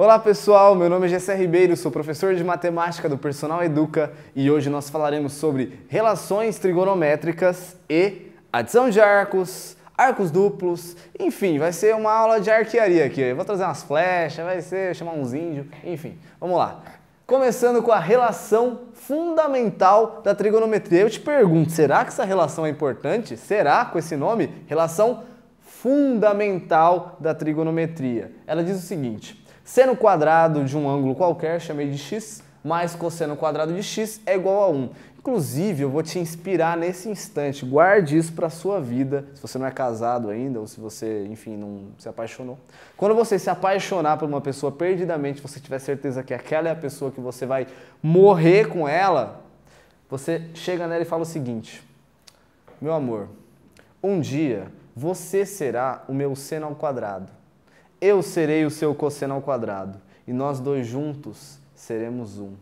Olá pessoal, meu nome é Gessé Ribeiro, sou professor de matemática do Personal Educa e hoje nós falaremos sobre relações trigonométricas e adição de arcos, arcos duplos, enfim, vai ser uma aula de arquearia aqui. Eu vou trazer umas flechas, vai ser chamar uns índios, enfim, vamos lá. Começando com a relação fundamental da trigonometria. Eu te pergunto, será que essa relação é importante? Será com esse nome? Relação fundamental da trigonometria. Ela diz o seguinte: Seno quadrado de um ângulo qualquer, chamei de x, mais cosseno quadrado de x é igual a 1. Inclusive, eu vou te inspirar nesse instante. Guarde isso para sua vida, se você não é casado ainda ou se você, enfim, não se apaixonou. Quando você se apaixonar por uma pessoa perdidamente, você tiver certeza que aquela é a pessoa que você vai morrer com ela, você chega nela e fala o seguinte: Meu amor, um dia você será o meu seno ao quadrado eu serei o seu cosseno ao quadrado e nós dois juntos seremos um.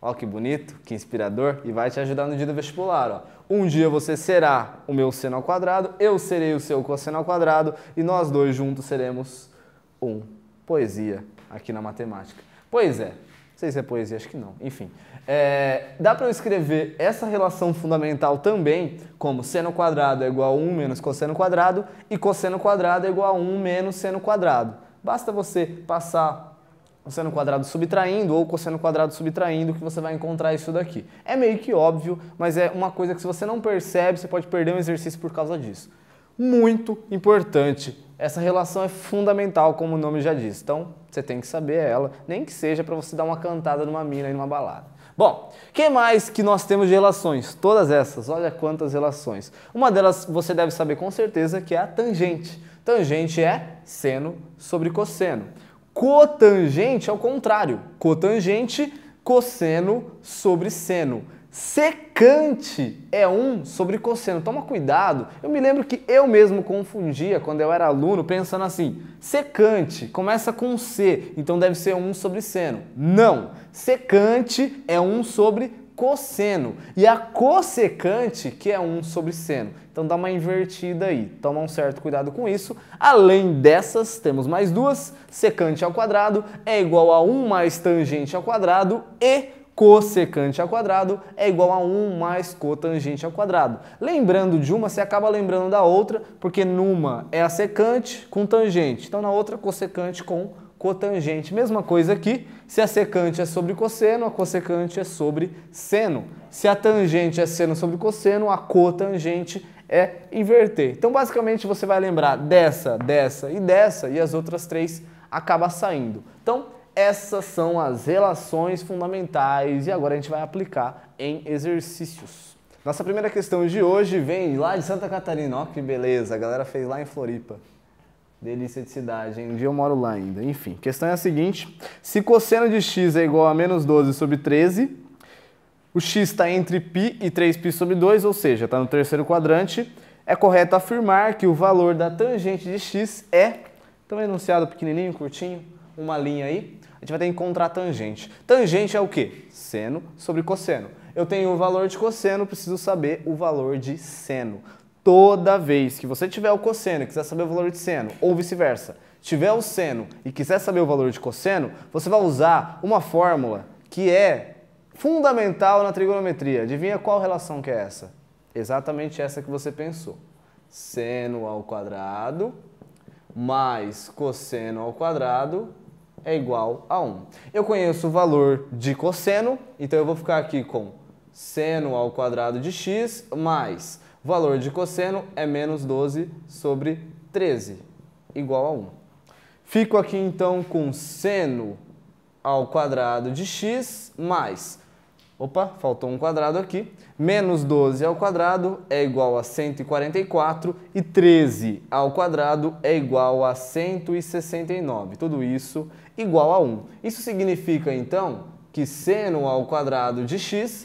Ó que bonito, que inspirador e vai te ajudar no dia do vestibular, ó. Um dia você será o meu seno ao quadrado, eu serei o seu cosseno ao quadrado e nós dois juntos seremos um. Poesia aqui na matemática. Pois é, não sei se é poesia, acho que não. Enfim, é, dá para eu escrever essa relação fundamental também como seno quadrado é igual a 1 menos cosseno quadrado e cosseno quadrado é igual a 1 menos seno quadrado. Basta você passar o seno quadrado subtraindo ou cosseno quadrado subtraindo que você vai encontrar isso daqui. É meio que óbvio, mas é uma coisa que se você não percebe, você pode perder um exercício por causa disso. Muito importante. Essa relação é fundamental, como o nome já diz. Então, você tem que saber ela, nem que seja para você dar uma cantada numa mina e numa balada. Bom, que mais que nós temos de relações? Todas essas, olha quantas relações. Uma delas você deve saber com certeza que é a tangente. Tangente é seno sobre cosseno. Cotangente é o contrário. Cotangente, cosseno sobre seno. Secante é 1 sobre cosseno. Toma cuidado. Eu me lembro que eu mesmo confundia quando eu era aluno, pensando assim: secante começa com C, então deve ser 1 sobre seno. Não! Secante é 1 sobre cosseno. E a cossecante, que é 1 sobre seno. Então dá uma invertida aí. Toma um certo cuidado com isso. Além dessas, temos mais duas. Secante ao quadrado é igual a 1 mais tangente ao quadrado e cossecante ao quadrado é igual a 1 mais cotangente ao quadrado. Lembrando de uma, você acaba lembrando da outra, porque numa é a secante com tangente, então na outra cossecante com cotangente. Mesma coisa aqui, se a secante é sobre cosseno, a cosecante é sobre seno. Se a tangente é seno sobre cosseno, a cotangente é inverter. Então, basicamente, você vai lembrar dessa, dessa e dessa, e as outras três acabam saindo. Então, essas são as relações fundamentais e agora a gente vai aplicar em exercícios. Nossa primeira questão de hoje vem lá de Santa Catarina, ó que beleza, a galera fez lá em Floripa. Delícia de cidade, hein? Um dia eu moro lá ainda. Enfim, questão é a seguinte: se cosseno de x é igual a menos 12 sobre 13, o x está entre π e 3π sobre 2, ou seja, está no terceiro quadrante, é correto afirmar que o valor da tangente de x é, então enunciado pequenininho, curtinho, uma linha aí, a gente vai ter que encontrar tangente. Tangente é o quê? Seno sobre cosseno. Eu tenho o valor de cosseno, preciso saber o valor de seno. Toda vez que você tiver o cosseno e quiser saber o valor de seno, ou vice-versa, tiver o seno e quiser saber o valor de cosseno, você vai usar uma fórmula que é fundamental na trigonometria. Adivinha qual relação que é essa? Exatamente essa que você pensou. Seno ao quadrado mais cosseno ao quadrado é igual a 1. Eu conheço o valor de cosseno, então eu vou ficar aqui com seno ao quadrado de x mais o valor de cosseno é menos 12 sobre 13, igual a 1. Fico aqui então com seno ao quadrado de x mais... Opa, faltou um quadrado aqui. Menos 12 ao quadrado é igual a 144 e 13 ao quadrado é igual a 169. Tudo isso igual a 1. Isso significa, então, que seno ao quadrado de x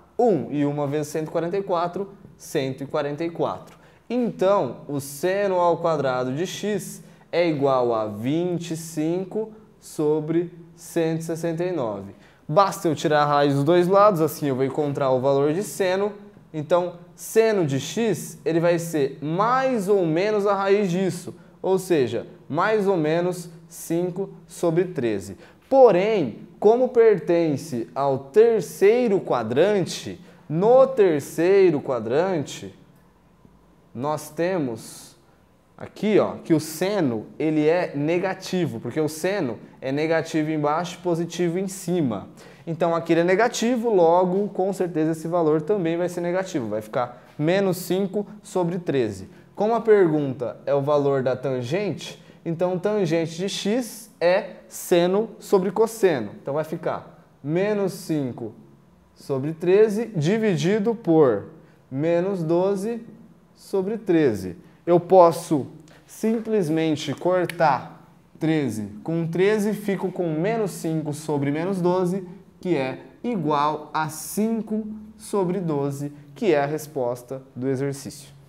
1 e 1 vezes 144, 144. Então, o seno ao quadrado de x é igual a 25 sobre 169. Basta eu tirar a raiz dos dois lados, assim eu vou encontrar o valor de seno. Então, seno de x ele vai ser mais ou menos a raiz disso, ou seja, mais ou menos 5 sobre 13. Porém, como pertence ao terceiro quadrante, no terceiro quadrante nós temos aqui, ó, que o seno ele é negativo, porque o seno é negativo embaixo e positivo em cima. Então aqui ele é negativo, logo com certeza esse valor também vai ser negativo, vai ficar menos 5 sobre 13. Como a pergunta é o valor da tangente, então, tangente de x é seno sobre cosseno. Então, vai ficar menos 5 sobre 13 dividido por menos 12 sobre 13. Eu posso simplesmente cortar 13 com 13, fico com menos 5 sobre menos 12, que é igual a 5 sobre 12, que é a resposta do exercício.